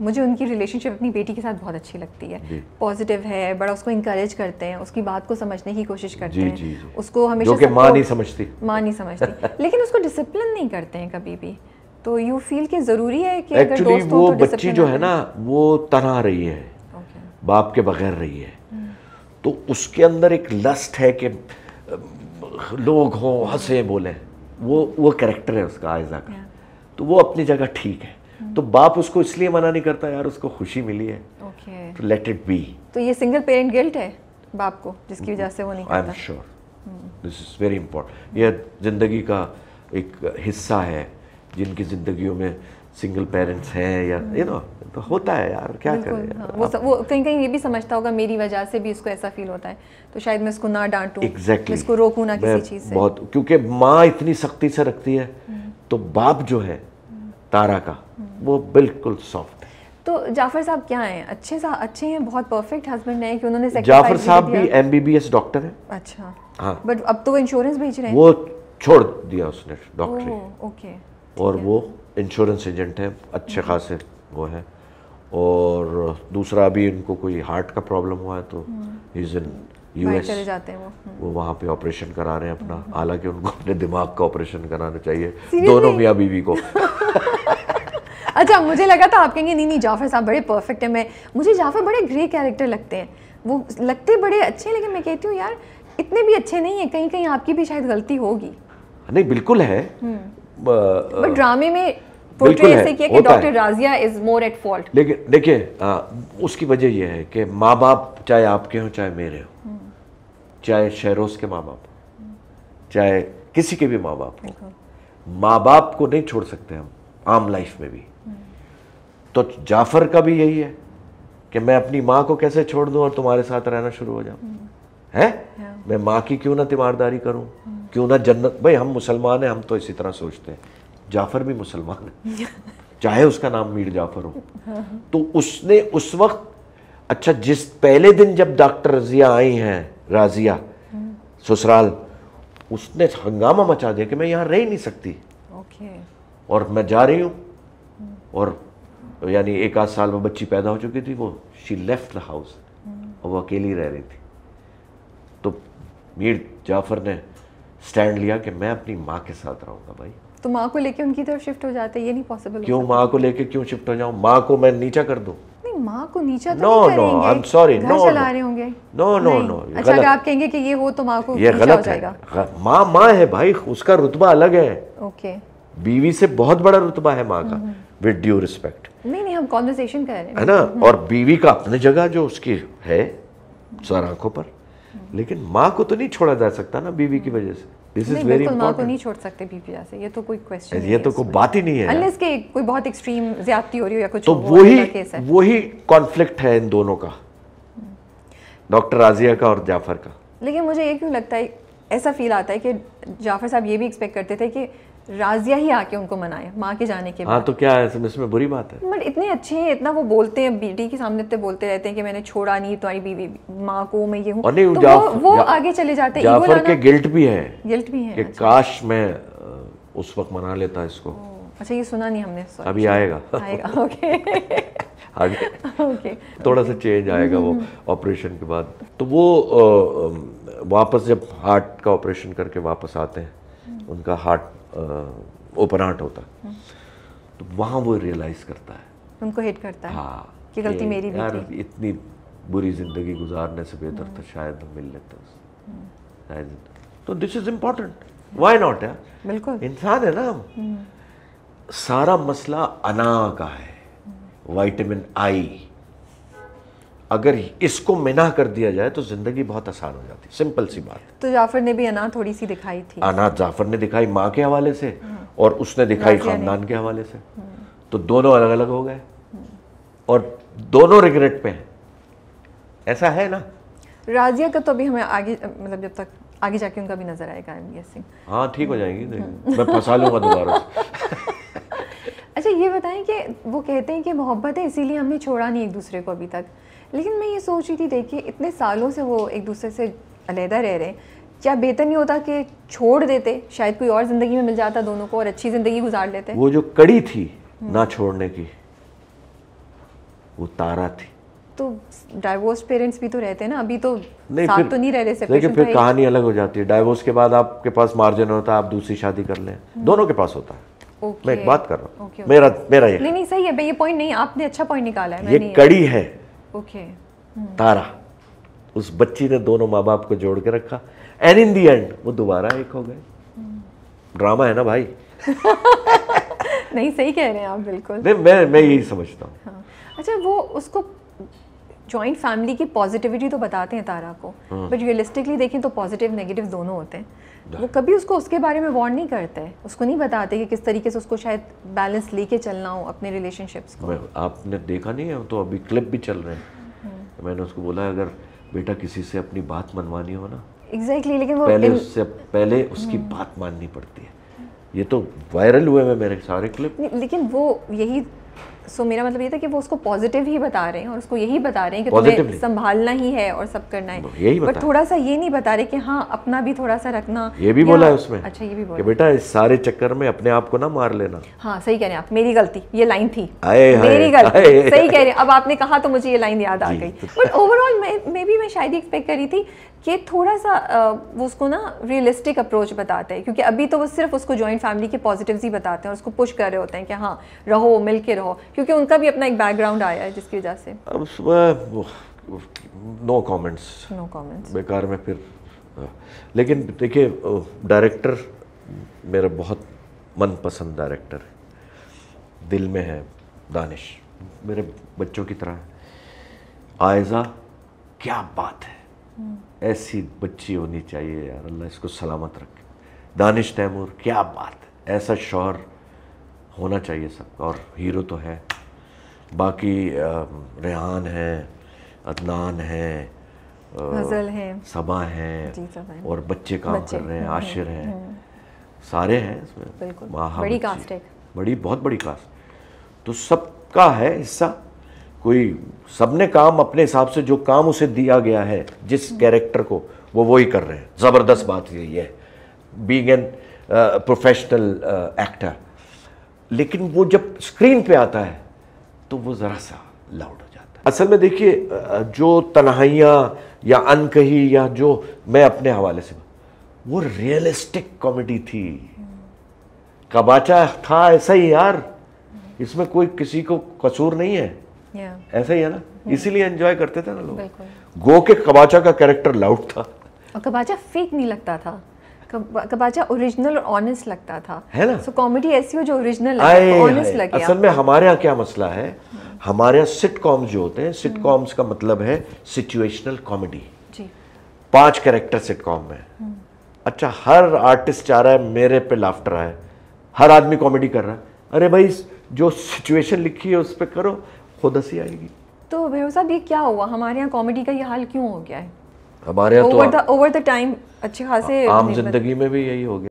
मुझे उनकी रिलेशनशिप अपनी बेटी के साथ बहुत अच्छी लगती है पॉजिटिव है बड़ा उसको इंकरेज करते हैं उसकी बात को समझने की कोशिश करते जी, हैं जी, जी। उसको हमेशा माँ नहीं समझती माँ नहीं समझती लेकिन उसको डिसिप्लिन नहीं करते हैं कभी भी तो यू फील कि ज़रूरी है कि एक्चुअली वो तो बच्ची जो है ना वो तना रही है बाप के बगैर रही है हम्म। तो उसके अंदर एक लस्ट है कि लोग हों हंसे बोले वो वो करेक्टर है उसका आयजा का तो वो अपनी जगह ठीक है तो बाप उसको इसलिए मना नहीं करता यार उसको खुशी मिली है तो लेट इट बी तो ये सिंगल पेरेंट गिल्ट है बाप को जिसकी वजह से वो नहीं I am sure this is very important यह जिंदगी का एक हिस्सा है जिनकी जिंदगियों में सिंगल पेरेंट्स हैं या यू नो तो होता है यार क्या करें हाँ, वो, वो कहीं कहीं ये भी समझता होगा मेरी वजह से भी उसको ऐसा फील होता है तो शायद मैं उसको ना डांटूं exactly. इसको रोकूं ना किसी चीज़ से बहुत क्योंकि माँ इतनी सख्ती से रखती है hmm. तो बाप जो है तारा का वो बिल्कुल सॉफ्ट तो जाफर साहब क्या हैं अच्छे सा अच्छे हैं बहुत परफेक्ट हस्बैंड हैं कि उन्होंने जाफर साहब भी एमबीबीएस डॉक्टर हैं अच्छा हाँ बट अब तो वो इंश्योरेंस भेज रहे हैं वो छोड़ दिया उसने डॉक्टर ओके और वो इंश्योरेंस एजेंट हैं अच्छे हम्म। खासे वो हैं और दूसरा अभी इनको कोई हार्ट का प्रॉब्लम हुआ है तो इज हम्म। इन यूएस चले जाते हैं वो हम्म। वो वहाँ पे ऑपरेशन करा रहे हैं अपना हम्म। हालांकि उनको अपने दिमाग का ऑपरेशन कराना चाहिए दोनों मियाँ बीवी को अच्छा मुझे लगा था आप कहेंगे नहीं नहीं जाफर साहब बड़े परफेक्ट है मैं मुझे जाफर बड़े ग्रे कैरेक्टर लगते हैं वो लगते बड़े अच्छे हैं लेकिन मैं कहती हूँ यार इतने भी अच्छे नहीं है कहीं कहीं आपकी भी शायद गलती होगी नहीं बिल्कुल है हम्म। बट ड्रामे में बिल्कुल है, किया कि doctor Razia is more at fault लेकिन देखिए उसकी वजह यह है कि माँ बाप चाहे आपके हों चाहे मेरे हों चाहे शहरोज के माँ बाप चाहे किसी के भी माँ बाप हो माँ बाप को नहीं छोड़ सकते हम आम लाइफ में भी हम्म। तो जाफर का भी यही है कि मैं अपनी माँ को कैसे छोड़ दूँ और तुम्हारे साथ रहना शुरू हो जाऊँ हम्म। है हाँ। मैं माँ की क्यों ना तीमारदारी करूँ हम्म। क्यों ना जन्नत भाई हम मुसलमान हैं हम तो इसी तरह सोचते हैं जाफर भी मुसलमान है चाहे उसका नाम मीर जाफर हो हाँ। तो उसने उस वक्त अच्छा जिस पहले दिन जब डॉक्टर रजिया आई हैं राजिया ससुराल उसने हंगामा मचा दिया कि मैं यहाँ रह नहीं सकती ओके और मैं जा रही हूँ hmm. और यानी एक आध साल में बच्ची पैदा हो चुकी थी वो शी लेफ्ट द हाउस और वो अकेली रह रही थी तो मीर जाफर ने स्टैंड लिया कि मैं अपनी माँ के साथ रहूँगा भाई तो माँ को लेके उनकी तरफ शिफ्ट हो जाते ये नहीं पॉसिबल क्यों माँ को लेके क्यों शिफ्ट हो जाऊँ माँ को मैं नीचा कर दूँ माँ को नीचा तो no, नहीं करेंगे no, I'm sorry, घर no, चला रहे होंगे नो नो नो अच्छा तो आप कहेंगे कि ये हो तो माँ को ये गलत है हाँ, माँ माँ है भाई उसका रुतबा अलग है ओके बीवी से बहुत बड़ा रुतबा है माँ का विद ड्यू रिस्पेक्ट नहीं नहीं हम कॉन्वर्सेशन कर रहे हैं है ना और बीवी का अपने जगह जो उसकी है सर आंखों पर हम्म। लेकिन माँ को तो नहीं छोड़ा जा सकता ना बीवी की हम्म। वजह से दिस इज वेरी माँ को नहीं छोड़ सकते बीपीआ से ये तो कोई क्वेश्चन ये तो कोई बात ही नहीं है अनलेस के कोई बहुत एक्सट्रीम ज्यादती हो रही हो या कुछ तो वही वही कॉन्फ्लिक्ट है इन दोनों का डॉक्टर हम्म। राजिया का और जाफर का लेकिन मुझे ये क्यों लगता है ऐसा फील आता है कि जाफर साहब ये भी एक्सपेक्ट करते थे कि राजिया ही आके उनको मनाए माँ के जाने के हाँ, बाद तो क्या है इसमें बुरी बात है बट इतने अच्छे हैं इतना वो बोलते हैं बेटी के सामने इतने बोलते रहते हैं कि मैंने छोड़ा नहीं तुम्हारी तो बीवी माँ को मैं ये हूँ तो वो, वो आगे चले जाते हैं के गिल्ट भी है गिल्ट भी है अच्छा। काश मैं उस वक्त मना लेता इसको अच्छा ये सुना नहीं हमने अभी आएगा आएगा ओके आगे थोड़ा सा चेंज आएगा वो ऑपरेशन हम्म। के बाद तो वो वापस जब हार्ट का ऑपरेशन करके वापस आते हैं उनका हार्ट ओपन हार्ट होता हम्म। तो वहाँ वो रियलाइज करता है उनको हिट करता है हाँ कि गलती मेरी भी यार थी। इतनी बुरी जिंदगी गुजारने से बेहतर था तो हम्म। शायद हम मिल लेते हम्म। तो this is important why not है बिल्कुल इंसान है ना सारा मसला अना का है वाइटामिन आई अगर इसको मिना कर दिया जाए तो ज़िंदगी बहुत आसान हो जाती सिंपल सी बात तो जाफर ने भी अनाथ थोड़ी सी दिखाई थी अना जाफर ने दिखाई माँ के हवाले से हम्म। और उसने दिखाई ख़ानदान के हवाले से हम्म। तो दोनों अलग अलग हो गए हम्म। और दोनों रिग्रेट पे हैं ऐसा है ना राजिया का तो अभी हमें आगे मतलब जब तक आगे जाके उनका भी नजर आएगा एम सिंह हाँ ठीक हो जाएगी मैं फंसा लूंगा दोबारा अच्छा ये बताएं कि वो कहते हैं कि मोहब्बत है इसीलिए हमने छोड़ा नहीं एक दूसरे को अभी तक लेकिन मैं ये सोच रही थी देखिए इतने सालों से वो एक दूसरे से अलहदा रह रहे हैं क्या बेहतर नहीं होता कि छोड़ देते शायद कोई और ज़िंदगी में मिल जाता दोनों को और अच्छी ज़िंदगी गुजार लेते वो जो कड़ी थी हम्म। ना छोड़ने की वो तारा थी तो डाइवोर्स पेरेंट्स भी तो रहते हैं ना अभी तो नहीं, साथ तो नहीं रह रहे लेकिन फिर कहानी अलग हो जाती है डाइवोर्स के बाद आपके पास मार्जिन होता है आप दूसरी शादी कर लें हम्म। दोनों के पास होता है okay. मैं एक बात कर रहा हूँ okay, okay. मेरा मेरा ये नहीं नहीं सही है ये पॉइंट नहीं आपने अच्छा पॉइंट निकाला है ये कड़ी है ओके hmm. तारा उस बच्ची ने दोनों माँ बाप को जोड़ के रखा एंड इन दी एंड वो दोबारा एक हो गए ड्रामा hmm. है ना भाई नहीं सही कह रहे हैं आप बिल्कुल नहीं मैं मैं यही समझता हूँ हाँ। अच्छा वो उसको जॉइंट फैमिली की पॉजिटिविटी तो बताते हैं तारा को बट हाँ। रियलिस्टिकली देखें तो पॉजिटिव नेगेटिव दोनों होते हैं वो हाँ। कभी उसको उसके बारे में वार्न नहीं करते हैं उसको नहीं बताते कि किस तरीके से उसको शायद बैलेंस लेके चलना हो अपने रिलेशनशिप्स को आपने देखा नहीं है तो अभी क्लिप भी चल रहे हैं हम्म। तो मैंने उसको बोला अगर बेटा किसी से अपनी बात मनवानी हो ना एग्जैक्टली exactly, लेकिन वो पहले इन... उससे पहले उसकी हम्म। बात माननी पड़ती है ये तो वायरल हुए हैं मेरे सारे क्लिप लेकिन वो यही सो so, मेरा मतलब ये था कि वो उसको पॉजिटिव ही बता रहे हैं और उसको यही बता रहे हैं कि तुम्हें संभालना ही है और सब करना है यही बट थोड़ा सा ये नहीं बता रहे कि हाँ अपना भी थोड़ा सा रखना ये भी बोला है उसमें अच्छा ये भी बोला बेटा इस सारे चक्कर में अपने आप को ना मार लेना हाँ सही कह रहे हैं आप मेरी गलती ये लाइन थी मेरी गलती सही कह रहे हैं अब आपने कहा तो मुझे ये लाइन याद आ गई बट ओवरऑल मे भी मैं शायद एक्सपेक्ट करी थी कि थोड़ा सा वो उसको ना रियलिस्टिक अप्रोच बताते हैं क्योंकि अभी तो वो सिर्फ उसको जॉइंट फैमिली के पॉजिटिव्स ही बताते हैं और उसको पुश कर रहे होते हैं कि हाँ रहो मिल के रहो क्योंकि उनका भी अपना एक बैकग्राउंड आया है जिसकी वजह से अब नो कमेंट्स नो कमेंट्स बेकार में फिर हाँ। लेकिन देखिए डायरेक्टर मेरा बहुत मनपसंद डायरेक्टर है दिल में है दानिश मेरे बच्चों की तरह है आयजा क्या बात है हम्म। ऐसी बच्ची होनी चाहिए यार अल्लाह इसको सलामत रखे दानिश तैमूर क्या बात है ऐसा शौहर होना चाहिए सबका और हीरो तो है बाकी रेहान है अदनान है है सबा है और बच्चे काम बच्चे, कर रहे हैं हम्म, आशिर हैं हम्म। सारे हैं इसमें हाँ, बड़ी कास्ट है बड़ी बहुत बड़ी कास्ट तो सबका है हिस्सा कोई सबने काम अपने हिसाब से जो काम उसे दिया गया है जिस कैरेक्टर हम्म। को वो वही कर रहे हैं ज़बरदस्त बात यही है बींग एन प्रोफेशनल एक्टर लेकिन वो जब स्क्रीन पे आता है तो वो ज़रा सा लाउड हो जाता है असल में देखिए जो तनाइया या अनकही या जो मैं अपने हवाले से वो रियलिस्टिक कॉमेडी थी कबाचा था ऐसा ही यार इसमें कोई किसी को कसूर नहीं है yeah. ऐसा ही है ना इसीलिए एंजॉय करते थे ना लोग गो के कबाचा का कैरेक्टर लाउड था और कबाचा फेक नहीं लगता था कबाजा ओरिजिनल और ऑनेस्ट लगता था है ना सो कॉमेडी ऐसी हो जो ओरिजिनल असल में हमारे यहाँ क्या मसला है हमारे यहाँ सिट जो होते हैं सिट का मतलब है सिचुएशनल कॉमेडी पांच कैरेक्टर सिट में हम्म। अच्छा हर आर्टिस्ट चाह रहा है मेरे पे लाफ्टर आए हर आदमी कॉमेडी कर रहा है अरे भाई जो सिचुएशन लिखी है उस पर करो खुद हंसी आएगी तो भैया साहब ये क्या हुआ हमारे यहाँ कॉमेडी का ये हाल क्यों हो गया है हमारे यहाँ तो ओवर द टाइम अच्छे खासे आम जिंदगी में भी यही हो गया